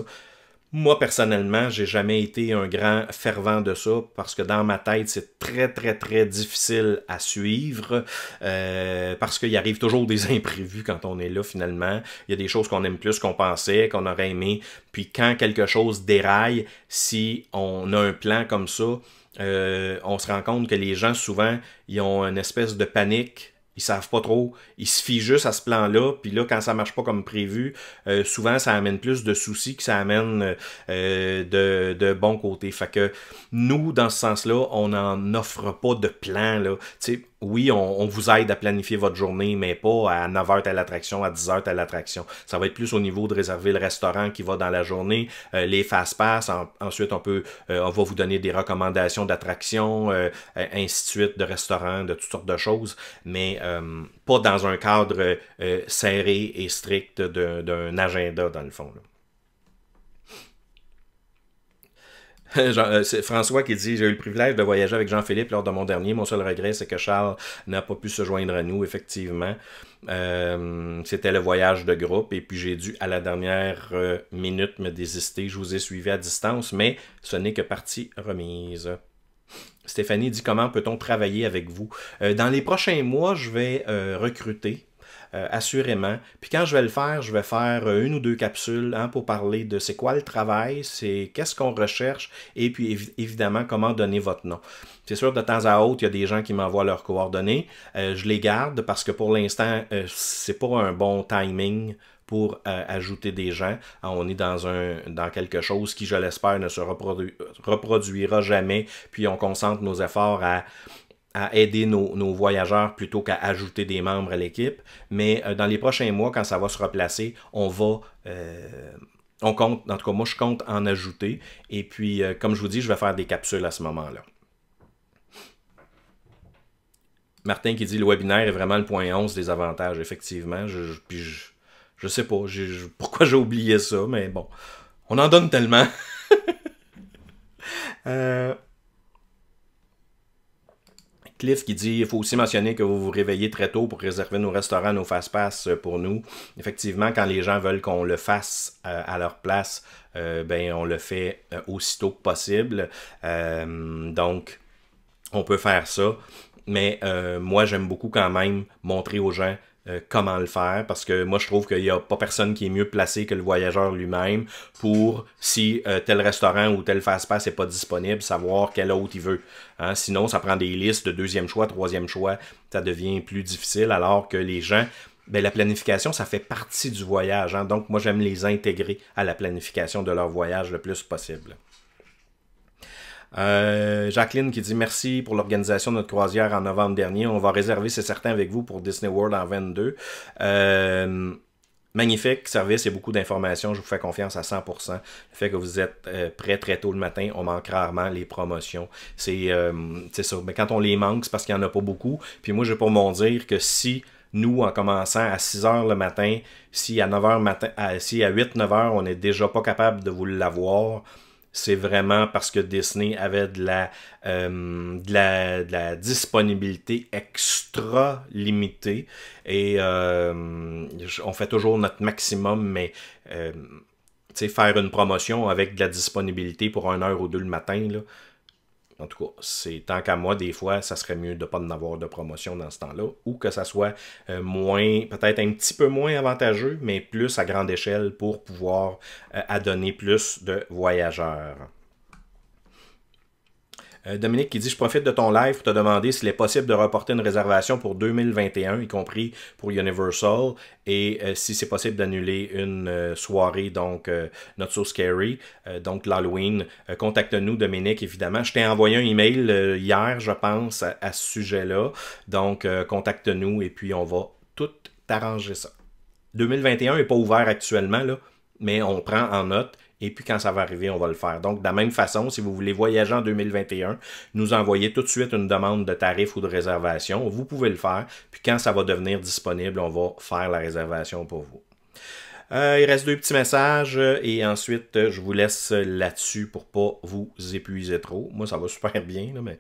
moi, personnellement, j'ai jamais été un grand fervent de ça parce que dans ma tête, c'est très, très, très difficile à suivre euh, parce qu'il arrive toujours des imprévus quand on est là finalement. Il y a des choses qu'on aime plus qu'on pensait, qu'on aurait aimé. Puis quand quelque chose déraille, si on a un plan comme ça, euh, on se rend compte que les gens, souvent, ils ont une espèce de panique ils savent pas trop. Ils se fient juste à ce plan-là. Puis là, quand ça marche pas comme prévu, euh, souvent ça amène plus de soucis que ça amène euh, de, de bon côté Fait que nous, dans ce sens-là, on n'en offre pas de plan. Là. sais, oui, on, vous aide à planifier votre journée, mais pas à 9h telle attraction, à 10h telle attraction. Ça va être plus au niveau de réserver le restaurant qui va dans la journée, euh, les fast-pass. ensuite, on peut, euh, on va vous donner des recommandations d'attractions, euh, euh, ainsi de suite, de restaurants, de toutes sortes de choses, mais pas dans un cadre serré et strict d'un agenda, dans le fond. Euh, c'est François qui dit J'ai eu le privilège de voyager avec Jean-Philippe lors de mon dernier. Mon seul regret, c'est que Charles n'a pas pu se joindre à nous, effectivement. Euh, c'était le voyage de groupe et puis j'ai dû à la dernière euh, minute me désister. Je vous ai suivi à distance, mais ce n'est que partie remise. Stéphanie dit comment peut-on travailler avec vous Dans les prochains mois, je vais recruter euh, assurément. Puis quand je vais le faire, je vais faire euh, une ou deux capsules hein, pour parler de c'est quoi le travail, c'est qu'est-ce qu'on recherche, et puis évidemment comment donner votre nom. C'est sûr, de temps à autre, il y a des gens qui m'envoient leurs coordonnées. Euh, je les garde parce que pour l'instant, c'est pas un bon timing pour ajouter des gens. Ah, on est dans, un, dans quelque chose qui, je l'espère, ne se reproduira jamais. Puis on concentre nos efforts à à aider nos, voyageurs plutôt qu'à ajouter des membres à l'équipe. Mais euh, dans les prochains mois, quand ça va se replacer, on va... Euh, on compte, en tout cas, moi, je compte en ajouter. Et puis, euh, comme je vous dis, je vais faire des capsules à ce moment-là. Martin qui dit le webinaire est vraiment le point 11 des avantages, effectivement. Je, je, sais pas pourquoi j'ai oublié ça, mais bon, on en donne tellement. euh, Cliff qui dit il faut aussi mentionner que vous vous réveillez très tôt pour réserver nos restaurants, nos fast-pass euh, pour nous. Effectivement, quand les gens veulent qu'on le fasse euh, à leur place, euh, ben, on le fait aussitôt que possible. donc, on peut faire ça. Mais moi, j'aime beaucoup quand même montrer aux gens euh, comment le faire parce que moi je trouve qu'il n'y a pas personne qui est mieux placé que le voyageur lui-même pour si euh, tel restaurant ou tel fast-pass n'est pas disponible, savoir quel autre il veut. Hein? Sinon, ça prend des listes de deuxième choix, troisième choix, ça devient plus difficile alors que les gens ben la planification, ça fait partie du voyage. Hein. Donc, moi, j'aime les intégrer à la planification de leur voyage le plus possible. Euh, Jacqueline qui dit merci pour l'organisation de notre croisière en novembre dernier. On va réserver, c'est certain, avec vous pour Disney World en 22. Euh, magnifique service et beaucoup d'informations. Je vous fais confiance à 100%. Le fait que vous êtes euh, prêts prêt très tôt le matin, on manque rarement les promotions. C'est ça. Mais quand on les manque, c'est parce qu'il n'y en a pas beaucoup. Puis moi, je vais pas m'en dire que si nous, en commençant à 6 h le matin, si à 9 h matin, si à 8-9 h on n'est déjà pas capable de vous l'avoir, c'est vraiment parce que Disney avait de la, euh, disponibilité extra limitée et euh, on fait toujours notre maximum, mais euh, faire une promotion avec de la disponibilité pour une heure ou deux le matin, en tout cas, c'est tant qu'à moi, des fois, ça serait mieux de ne pas en avoir de promotion dans ce temps-là, ou que ça soit euh, moins, peut-être un petit peu moins avantageux, mais plus à grande échelle pour pouvoir euh, adonner plus de voyageurs. Euh, Dominique qui dit Je profite de ton live pour te demander s'il est possible de reporter une réservation pour 2021, y compris pour Universal, et euh, si c'est possible d'annuler une euh, soirée, donc Not So Scary, donc l'Halloween. Contacte-nous, Dominique, évidemment. Je t'ai envoyé un email hier, je pense, à, ce sujet-là. Donc, contacte-nous et puis on va tout arranger ça. 2021 n'est pas ouvert actuellement, mais on prend en note et puis quand ça va arriver, on va le faire. Donc, de la même façon, si vous voulez voyager en 2021, nous envoyez tout de suite une demande de tarif ou de réservation. Vous pouvez le faire. Puis quand ça va devenir disponible, on va faire la réservation pour vous. Euh, il reste deux petits messages euh, et ensuite euh, je vous laisse là-dessus pour pas vous épuiser trop. Moi, ça va super bien, là, mais.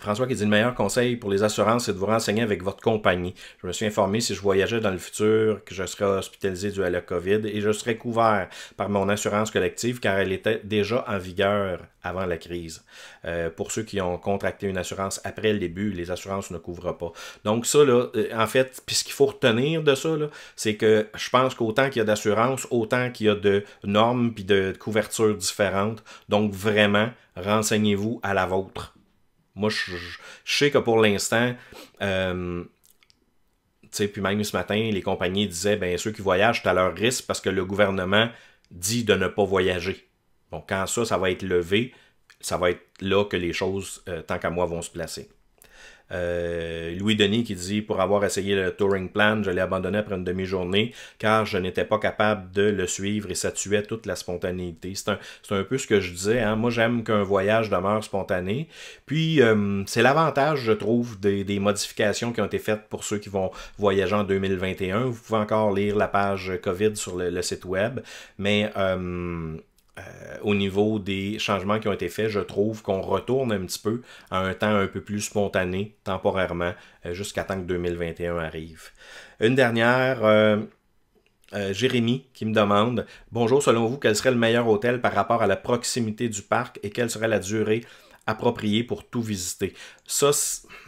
François qui dit le meilleur conseil pour les assurances, c'est de vous renseigner avec votre compagnie. Je me suis informé si je voyageais dans le futur que je serais hospitalisé dû à la COVID et je serais couvert par mon assurance collective car elle était déjà en vigueur avant la crise. Euh, pour ceux qui ont contracté une assurance après le début, les assurances ne couvrent pas. Donc ça, là, euh, en fait, puis ce qu'il faut retenir de ça, c'est que je pense qu'autant qu'il y a d'assurances, autant qu'il y a de normes et de couvertures différentes. Donc vraiment, renseignez-vous à la vôtre. Moi, je, sais que pour l'instant, euh, puis même ce matin, les compagnies disaient, ben ceux qui voyagent, à leur risque parce que le gouvernement dit de ne pas voyager. Donc, quand ça, ça va être levé, ça va être là que les choses, euh, tant qu'à moi, vont se placer. Euh, Louis Denis qui dit Pour avoir essayé le Touring Plan, je l'ai abandonné après une demi-journée car je n'étais pas capable de le suivre et ça tuait toute la spontanéité. C'est un, peu ce que je disais. Hein? Moi, j'aime qu'un voyage demeure spontané. Puis, euh, c'est l'avantage, je trouve, des, modifications qui ont été faites pour ceux qui vont voyager en 2021. Vous pouvez encore lire la page COVID sur le, site web. Mais. Euh, euh, au niveau des changements qui ont été faits, je trouve qu'on retourne un petit peu à un temps un peu plus spontané, temporairement, euh, jusqu'à temps que 2021 arrive. Une dernière, euh, Jérémy qui me demande Bonjour, selon vous, quel serait le meilleur hôtel par rapport à la proximité du parc et quelle serait la durée approprié pour tout visiter. Ça,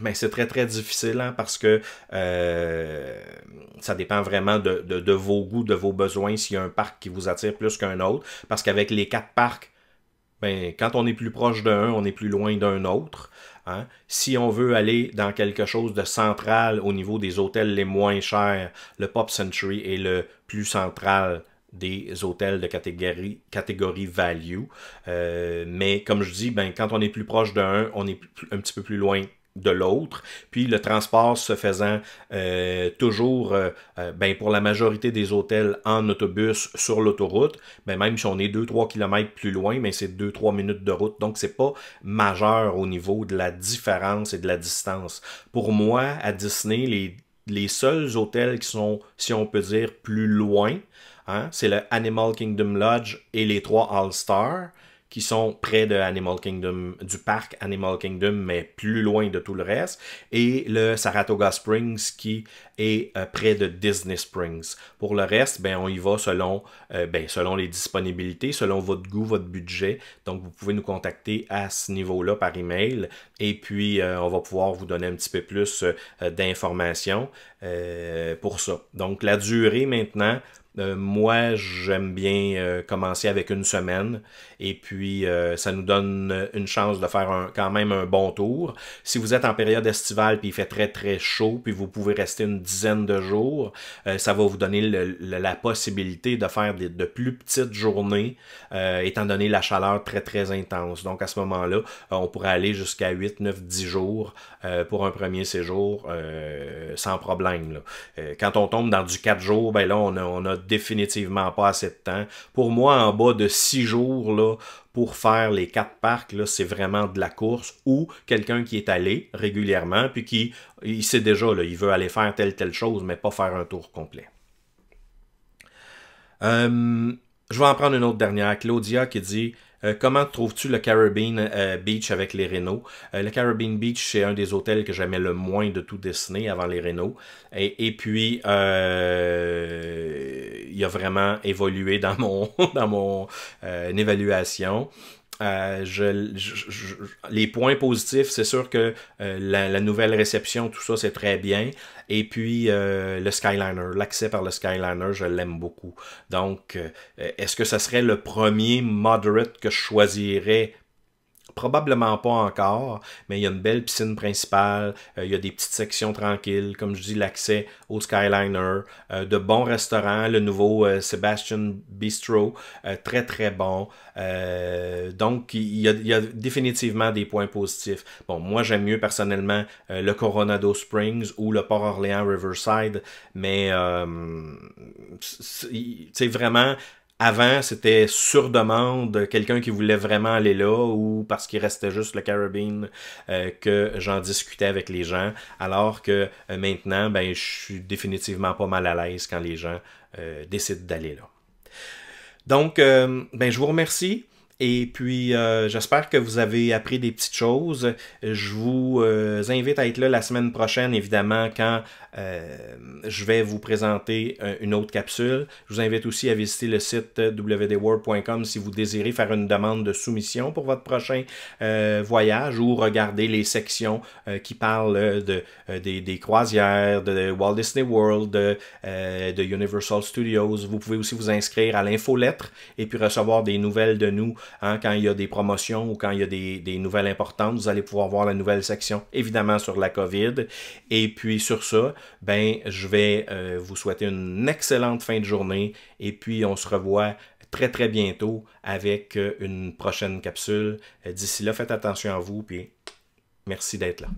ben, c'est très très difficile hein, parce que euh, ça dépend vraiment de, vos goûts, de vos besoins, s'il y a un parc qui vous attire plus qu'un autre. Parce qu'avec les quatre parcs, ben, quand on est plus proche d'un, on est plus loin d'un autre. Hein. Si on veut aller dans quelque chose de central au niveau des hôtels les moins chers, le Pop Century est le plus central des hôtels de catégorie, catégorie value. Euh, mais comme je dis, ben, quand on est plus proche d'un, on est un petit peu plus loin de l'autre. Puis le transport se faisant euh, toujours, euh, ben, pour la majorité des hôtels en autobus sur l'autoroute, ben, même si on est 2-3 km plus loin, mais ben, c'est 2-3 minutes de route. Donc c'est pas majeur au niveau de la différence et de la distance. Pour moi, à Disney, les les seuls hôtels qui sont, si on peut dire, plus loin, Hein? C'est le Animal Kingdom Lodge et les trois All-Stars qui sont près de Animal Kingdom, du parc Animal Kingdom, mais plus loin de tout le reste, et le Saratoga Springs qui est euh, près de Disney Springs. Pour le reste, ben, on y va selon, euh, ben, selon les disponibilités, selon votre goût, votre budget. Donc, vous pouvez nous contacter à ce niveau-là par email, et puis euh, on va pouvoir vous donner un petit peu plus d'informations pour ça. Donc, la durée maintenant, euh, moi, j'aime bien euh, commencer avec une semaine et puis euh, ça nous donne une chance de faire quand même un bon tour. Si vous êtes en période estivale puis il fait très très chaud puis vous pouvez rester une dizaine de jours, ça va vous donner la possibilité de faire des, de plus petites journées étant donné la chaleur très très intense. Donc à ce moment-là, on pourrait aller jusqu'à 8, 9, 10 jours pour un premier séjour sans problème. quand on tombe dans du 4 jours, ben là on a, on a définitivement pas assez de temps. Pour moi, en bas de six jours, là, pour faire les quatre parcs, c'est vraiment de la course ou quelqu'un qui est allé régulièrement puis qui il sait déjà, là, il veut aller faire telle, telle chose, mais pas faire un tour complet. Euh, je vais en prendre une autre dernière. Claudia qui dit euh, comment trouves-tu le Caribbean euh, Beach avec les Renault? Euh, le Caribbean Beach, c'est un des hôtels que j'aimais le moins de tout dessiner avant les Renault. Et, puis, il a vraiment évolué dans mon, dans mon évaluation. Euh, je, les points positifs, c'est sûr que euh, la, nouvelle réception, tout ça, c'est très bien. Et puis euh, le Skyliner, l'accès par le Skyliner, je l'aime beaucoup. Donc, est-ce que ça serait le premier moderate que je choisirais probablement pas encore, mais il y a une belle piscine principale, euh, il y a des petites sections tranquilles, comme je dis, l'accès au Skyliner, euh, de bons restaurants, le nouveau euh, Sebastian Bistro, très très bon. donc, il y, a, il y, a, définitivement des points positifs. Bon, moi j'aime mieux personnellement le Coronado Springs ou le Port-Orléans Riverside, mais c'est vraiment avant, c'était sur demande, quelqu'un qui voulait vraiment aller là ou parce qu'il restait juste le carabine euh, que j'en discutais avec les gens. Alors que euh, maintenant, ben, je suis définitivement pas mal à l'aise quand les gens euh, décident d'aller là. Donc, ben, je vous remercie. Et puis, euh, j'espère que vous avez appris des petites choses. Je vous euh, invite à être là la semaine prochaine, évidemment, quand euh, je vais vous présenter une autre capsule. Je vous invite aussi à visiter le site wdworld.com si vous désirez faire une demande de soumission pour votre prochain voyage ou regarder les sections qui parlent de, des, croisières, de Walt Disney World, de, de Universal Studios. Vous pouvez aussi vous inscrire à l'infolettre et puis recevoir des nouvelles de nous Hein, quand il y a des promotions ou quand il y a des, nouvelles importantes, vous allez pouvoir voir la nouvelle section, évidemment, sur la COVID. Et puis sur ça, ben, je vais euh, vous souhaiter une excellente fin de journée et puis on se revoit très très bientôt avec euh, une prochaine capsule. Euh, d'ici là, faites attention à vous, puis merci d'être là.